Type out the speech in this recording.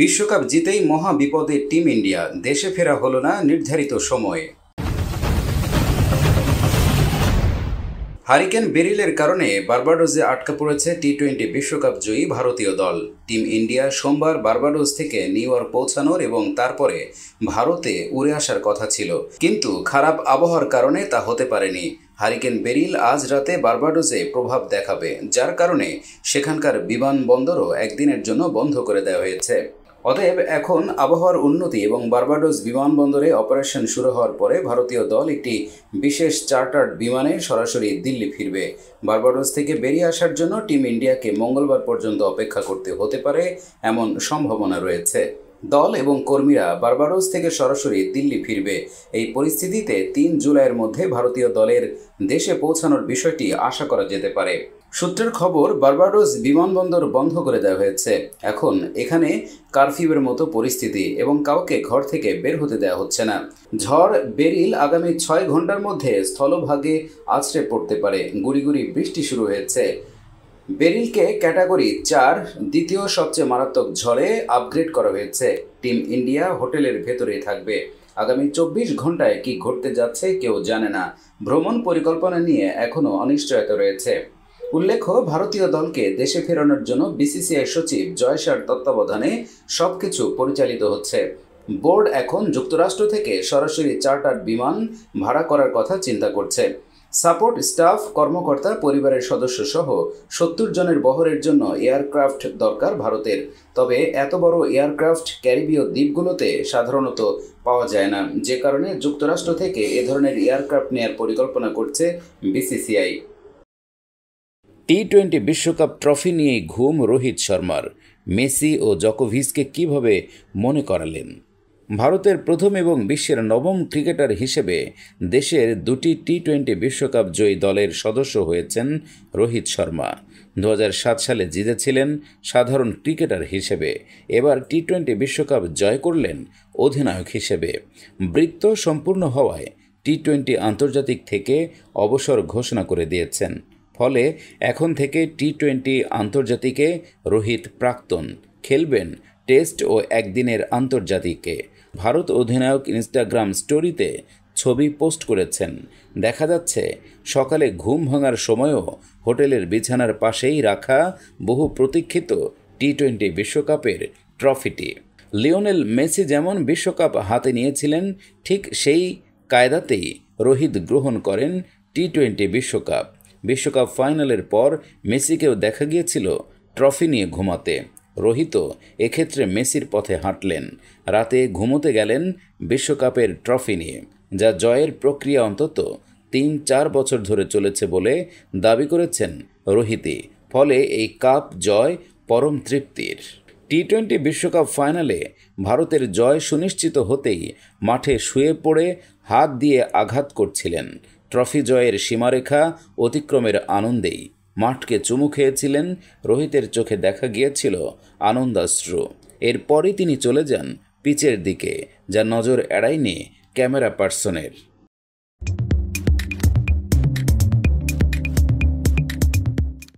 বিশ্বকাপ জিতেই মহাবিপদে team India দেশে ফেরা হল না নির্ধারিত সময়ে হারিকেন বেরিলের কারণে বার্বাডোজে আটকা পড়েছে টি টোয়েন্টি বিশ্বকাপ জয়ী ভারতীয় দল টিম ইন্ডিয়া সোমবার বার্বাডোজ থেকে নিউ ইয়র্ক পৌঁছানোর এবং তারপরে ভারতে উড়ে আসার কথা ছিল কিন্তু খারাপ আবহাওয়ার কারণে তা হতে পারেনি হারিকেন বেরিল আজ রাতে বার্বাডোজে প্রভাব দেখাবে যার কারণে সেখানকার বিমানবন্দরও একদিনের জন্য বন্ধ করে দেওয়া হয়েছে অতএব এখন আবহাওয়ার উন্নতি এবং বার্বাডোস বিমানবন্দরে অপারেশন শুরু হওয়ার পরে ভারতীয় দল একটি বিশেষ চার্টার্ড বিমানে সরাসরি দিল্লি ফিরবে বার্বাডোস থেকে বেরিয়ে আসার জন্য টিম ইন্ডিয়াকে মঙ্গলবার পর্যন্ত অপেক্ষা করতে হতে পারে এমন সম্ভাবনা রয়েছে দল এবং কর্মীরা বার্বাডোস থেকে সরাসরি দিল্লি ফিরবে এই পরিস্থিতিতে তিন জুলাইয়ের মধ্যে ভারতীয় দলের দেশে পৌঁছানোর বিষয়টি আশা করা যেতে পারে সূত্রের খবর বার্বাডোস বিমানবন্দর বন্ধ করে দেওয়া হয়েছে এখন এখানে কারফিউয়ের মতো পরিস্থিতি এবং কাউকে ঘর থেকে বের হতে দেওয়া হচ্ছে না ঝড় বেরিল আগামী ছয় ঘন্টার মধ্যে স্থলভাগে আছড়ে পড়তে পারে গুড়িগুড়ি বৃষ্টি শুরু হয়েছে বেরিলকে ক্যাটাগরি চার দ্বিতীয় সবচেয়ে মারাত্মক ঝড়ে আপগ্রেড করা হয়েছে টিম ইন্ডিয়া হোটেলের ভেতরেই থাকবে আগামী চব্বিশ ঘন্টায় কি ঘটতে যাচ্ছে কেউ জানে না ভ্রমণ পরিকল্পনা নিয়ে এখনও অনিশ্চয়তা রয়েছে উল্লেখ্য ভারতীয় দলকে দেশে ফেরানোর জন্য বিসিসিআই সচিব জয়সার তত্ত্বাবধানে সবকিছু পরিচালিত হচ্ছে বোর্ড এখন যুক্তরাষ্ট্র থেকে সরাসরি চার্টার বিমান ভাড়া করার কথা চিন্তা করছে সাপোর্ট স্টাফ কর্মকর্তা পরিবারের সদস্য সহ সত্তর জনের বহরের জন্য এয়ারক্রাফট দরকার ভারতের তবে এত বড় এয়ারক্রাফট ক্যারিবীয় দ্বীপগুলোতে সাধারণত পাওয়া যায় না যে কারণে যুক্তরাষ্ট্র থেকে এ ধরনের এয়ারক্রাফট নেয়ার পরিকল্পনা করছে বিসিসিআই টি টোয়েন্টি বিশ্বকাপ ট্রফি নিয়ে ঘুম রোহিত শর্মার মেসি ও জকোভিসকে কিভাবে মনে করালেন ভারতের প্রথম এবং বিশ্বের নবম ক্রিকেটার হিসেবে দেশের দুটি টি টোয়েন্টি বিশ্বকাপ জয়ী দলের সদস্য হয়েছেন রোহিত শর্মা দু সালে জিতেছিলেন সাধারণ ক্রিকেটার হিসেবে এবার টি টোয়েন্টি বিশ্বকাপ জয় করলেন অধিনায়ক হিসেবে বৃত্ত সম্পূর্ণ হওয়ায় টি টোয়েন্টি আন্তর্জাতিক থেকে অবসর ঘোষণা করে দিয়েছেন ফলে এখন থেকে টি টোয়েন্টি আন্তর্জাতিকে রোহিত প্রাক্তন খেলবেন টেস্ট ও একদিনের আন্তর্জাতিকে ভারত অধিনায়ক ইনস্টাগ্রাম স্টোরিতে ছবি পোস্ট করেছেন দেখা যাচ্ছে সকালে ঘুম ভাঙার সময়ও হোটেলের বিছানার পাশেই রাখা বহু প্রতীক্ষিত টি টোয়েন্টি বিশ্বকাপের ট্রফিটি লিওনেল মেসি যেমন বিশ্বকাপ হাতে নিয়েছিলেন ঠিক সেই কায়দাতেই রোহিত গ্রহণ করেন টি টোয়েন্টি বিশ্বকাপ বিশ্বকাপ ফাইনালের পর মেসিকেও দেখা গিয়েছিল ট্রফি নিয়ে ঘুমাতে রোহিত এক্ষেত্রে মেসির পথে হাঁটলেন রাতে ঘুমোতে গেলেন বিশ্বকাপের ট্রফি নিয়ে যা জয়ের প্রক্রিয়া অন্তত তিন চার বছর ধরে চলেছে বলে দাবি করেছেন রোহিতি ফলে এই কাপ জয় পরম তৃপ্তির টি টোয়েন্টি বিশ্বকাপ ফাইনালে ভারতের জয় সুনিশ্চিত হতেই মাঠে শুয়ে পড়ে হাত দিয়ে আঘাত করছিলেন ট্রফি জয়ের সীমারেখা অতিক্রমের আনন্দেই মাঠকে চুমু খেয়েছিলেন রোহিতের চোখে দেখা গিয়েছিল আনন্দাশ্রু এরপরই তিনি চলে যান পিচের দিকে যা নজর এড়ায়নি ক্যামেরা পার্সনের